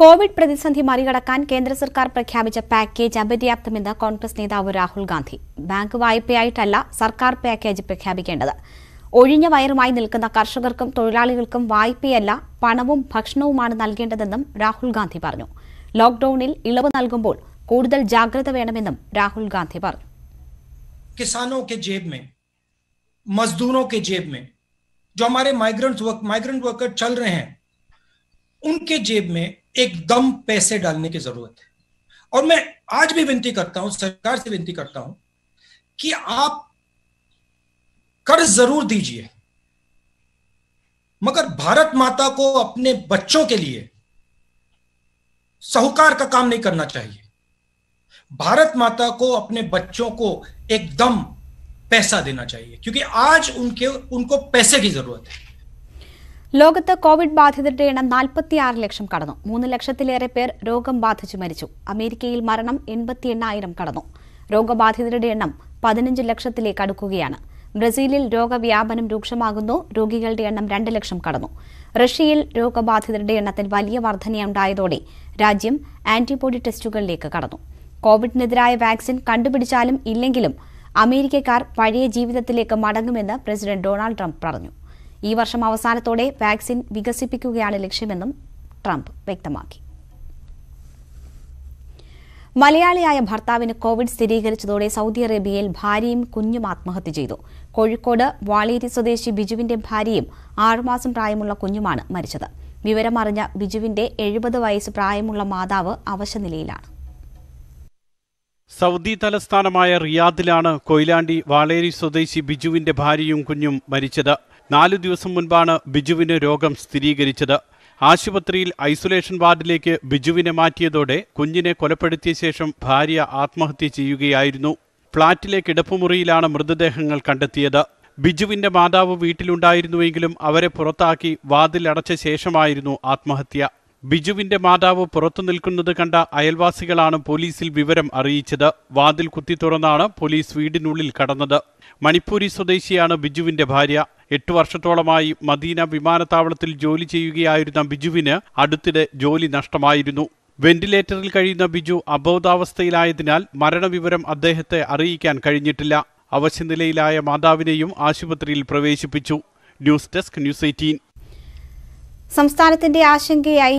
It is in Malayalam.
कोविड പ്രതിസന്ധി മറികടക്കാൻ കേന്ദ്ര സർക്കാർ പ്രഖ്യാപിച്ച പാക്കേജ് അപര്യാപ്തമെന്ന് കോൺഗ്രസ് നേതാവ് രാഹുൽ ഗാന്ധി ബാങ്ക് wpi അല്ല സർക്കാർ പാക്കേജ് പ്രഖ്യാപിക്കണ്ടതൊ. ഒഴിഞ്ഞ വയറുമായി നിൽക്കുന്ന കർഷകർക്കും തൊഴിലാളികൾക്കും wpi അല്ല പണവും ഭക്ഷണവുമാണ് നൽകേണ്ടതെന്നും രാഹുൽ ഗാന്ധി പറഞ്ഞു. ലോക്ക്ഡൗണിൽ ഇളവ് നൽകുമ്പോൾ കൂടുതൽ ജാഗ്രത വേണമെന്നും രാഹുൽ ഗാന്ധി പറഞ്ഞു. കർഷകരുടെ കീബിൽ മസ്ദൂനരുടെ കീബിൽ जो हमारे माइग्रेंट्स वर्क माइग्रेंट वर्कर चल रहे हैं उनके जेब में एकदम पैसे डालने की जरूरत है और मैं आज भी विनती करता हूं सरकार से विनती करता हूं कि आप कर्ज जरूर दीजिए मगर भारत माता को अपने बच्चों के लिए साहूकार का काम नहीं करना चाहिए भारत माता को अपने बच्चों को एकदम पैसा देना चाहिए क्योंकि आज उनके उनको पैसे की जरूरत है ലോകത്ത് കോവിഡ് ബാധിതരുടെ എണ്ണം നാൽപ്പത്തിയാറ് ലക്ഷം കടന്നു മൂന്ന് ലക്ഷത്തിലേറെ പേർ രോഗം ബാധിച്ചു മരിച്ചു അമേരിക്കയിൽ മരണം എൺപത്തി എണ്ണായിരം കടന്നു രോഗബാധിതരുടെ എണ്ണം പതിനഞ്ച് ലക്ഷത്തിലേക്ക് അടുക്കുകയാണ് ബ്രസീലിൽ രോഗവ്യാപനം രൂക്ഷമാകുന്നു രോഗികളുടെ എണ്ണം രണ്ട് ലക്ഷം കടന്നു റഷ്യയിൽ രോഗബാധിതരുടെ എണ്ണത്തിൽ വലിയ വർധനയുണ്ടായതോടെ രാജ്യം ആന്റിബോഡി ടെസ്റ്റുകളിലേക്ക് കടന്നു കോവിഡിനെതിരായ വാക്സിൻ കണ്ടുപിടിച്ചാലും ഇല്ലെങ്കിലും അമേരിക്കക്കാർ പഴയ ജീവിതത്തിലേക്ക് മടങ്ങുമെന്ന് പ്രസിഡന്റ് ഡൊണാൾഡ് ട്രംപ് പറഞ്ഞു ഈ വർഷം അവസാനത്തോടെ വാക്സിൻ വികസിപ്പിക്കുകയാണ് ലക്ഷ്യമെന്നും ട്രംപ് വ്യക്തമാക്കി മലയാളിയായ ഭർത്താവിന് കോവിഡ് സ്ഥിരീകരിച്ചതോടെ സൗദി അറേബ്യയിൽ ഭാര്യയും കുഞ്ഞും ആത്മഹത്യ ചെയ്തു കോഴിക്കോട് വാളേരി സ്വദേശി ബിജുവിന്റെ ഭാര്യയും ആറുമാസം പ്രായമുള്ള കുഞ്ഞുമാണ് മരിച്ചത് വിവരമറിഞ്ഞ ബിജുവിന്റെ എഴുപത് വയസ്സ് പ്രായമുള്ള മാതാവ് അവശനിലയിലാണ് സൗദി തലസ്ഥാനമായ റിയാദിലാണ് കൊയിലാണ്ടി വാളേരി സ്വദേശി ബിജുവിന്റെ ഭാര്യയും കുഞ്ഞും മരിച്ചത് നാലു ദിവസം മുൻപാണ് ബിജുവിന് രോഗം സ്ഥിരീകരിച്ചത് ആശുപത്രിയിൽ ഐസൊലേഷൻ വാർഡിലേക്ക് ബിജുവിനെ മാറ്റിയതോടെ കുഞ്ഞിനെ കൊലപ്പെടുത്തിയ ശേഷം ഭാര്യ ആത്മഹത്യ ചെയ്യുകയായിരുന്നു ഫ്ളാറ്റിലെ കിടപ്പുമുറിയിലാണ് മൃതദേഹങ്ങൾ കണ്ടെത്തിയത് ബിജുവിന്റെ മാതാവ് വീട്ടിലുണ്ടായിരുന്നുവെങ്കിലും അവരെ പുറത്താക്കി വാതിലടച്ച ശേഷമായിരുന്നു ആത്മഹത്യ ബിജുവിന്റെ മാതാവ് പുറത്തു നിൽക്കുന്നത് കണ്ട അയൽവാസികളാണ് പോലീസിൽ വിവരം അറിയിച്ചത് വാതിൽ കുത്തി തുറന്നാണ് പോലീസ് വീടിനുള്ളിൽ കടന്നത് മണിപ്പൂരി സ്വദേശിയാണ് ബിജുവിന്റെ ഭാര്യ എട്ടു വർഷത്തോളമായി മദീന വിമാനത്താവളത്തിൽ ജോലി ചെയ്യുകയായിരുന്ന ബിജുവിന് അടുത്തിടെ ജോലി നഷ്ടമായിരുന്നു വെന്റിലേറ്ററിൽ കഴിയുന്ന ബിജു അബോധാവസ്ഥയിലായതിനാൽ മരണവിവരം അദ്ദേഹത്തെ അറിയിക്കാൻ കഴിഞ്ഞിട്ടില്ല അവശനിലയിലായ മാതാവിനെയും ആശുപത്രിയിൽ പ്രവേശിപ്പിച്ചു ന്യൂസ് ഡെസ്ക് ന്യൂസ് എയ്റ്റീൻ സംസ്ഥാനത്തിന്റെ ആശങ്കയായി